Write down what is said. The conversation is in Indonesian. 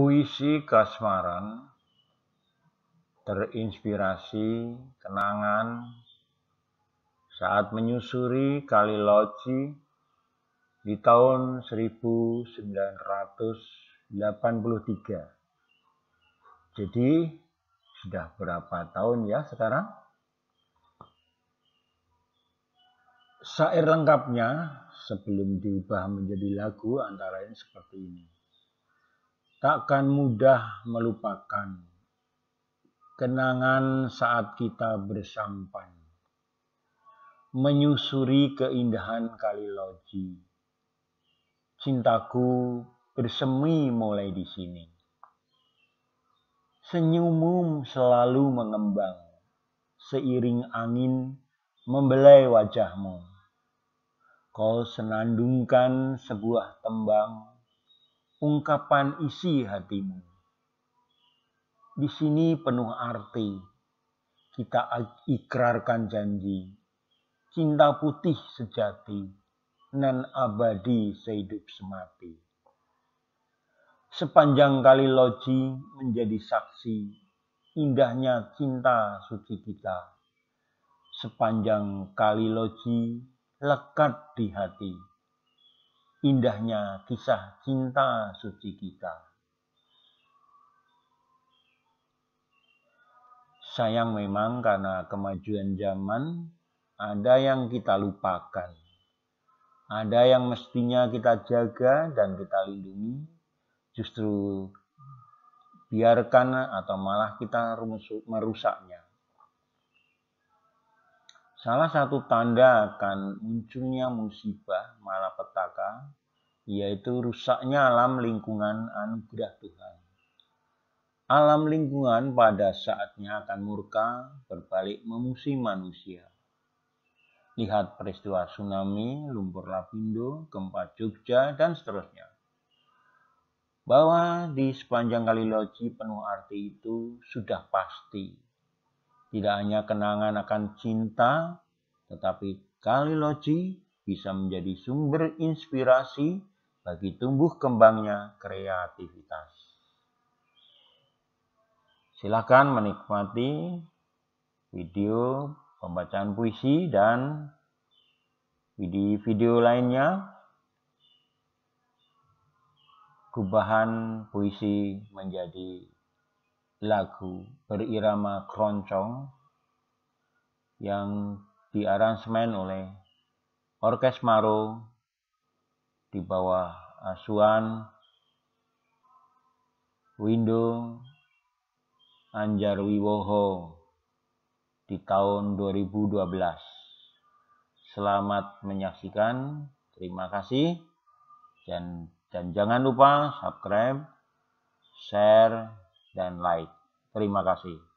Puisi Kasmaran terinspirasi kenangan saat menyusuri Kali Loci di tahun 1983. Jadi sudah berapa tahun ya sekarang? Syair lengkapnya sebelum diubah menjadi lagu antara lain seperti ini takkan mudah melupakan kenangan saat kita bersampan, menyusuri keindahan kali loji. Cintaku bersemi mulai di sini. Senyummu selalu mengembang, seiring angin membelai wajahmu. Kau senandungkan sebuah tembang ungkapan isi hatimu. Di sini penuh arti. Kita ikrarkan janji. Cinta putih sejati. Nan abadi sehidup semati. Sepanjang kali loji menjadi saksi indahnya cinta suci kita. Sepanjang kali loji lekat di hati indahnya kisah cinta suci kita. Sayang memang karena kemajuan zaman ada yang kita lupakan. Ada yang mestinya kita jaga dan kita lindungi, justru biarkan atau malah kita merusaknya. Salah satu tanda akan munculnya musibah yaitu rusaknya alam lingkungan anugerah Tuhan. Alam lingkungan pada saatnya akan murka berbalik memusuhi manusia. Lihat peristiwa tsunami, lumpur lapindo, gempa Jogja, dan seterusnya. Bahwa di sepanjang kali loji penuh arti itu sudah pasti. Tidak hanya kenangan akan cinta, tetapi kali loji bisa menjadi sumber inspirasi bagi tumbuh kembangnya kreativitas. Silakan menikmati video pembacaan puisi dan video-video lainnya. Kubahan puisi menjadi lagu berirama keroncong yang diaransemen oleh Orkes Maro di bawah asuhan Windu Anjar Wiwoho di tahun 2012. Selamat menyaksikan, terima kasih dan dan jangan lupa subscribe, share dan like. Terima kasih.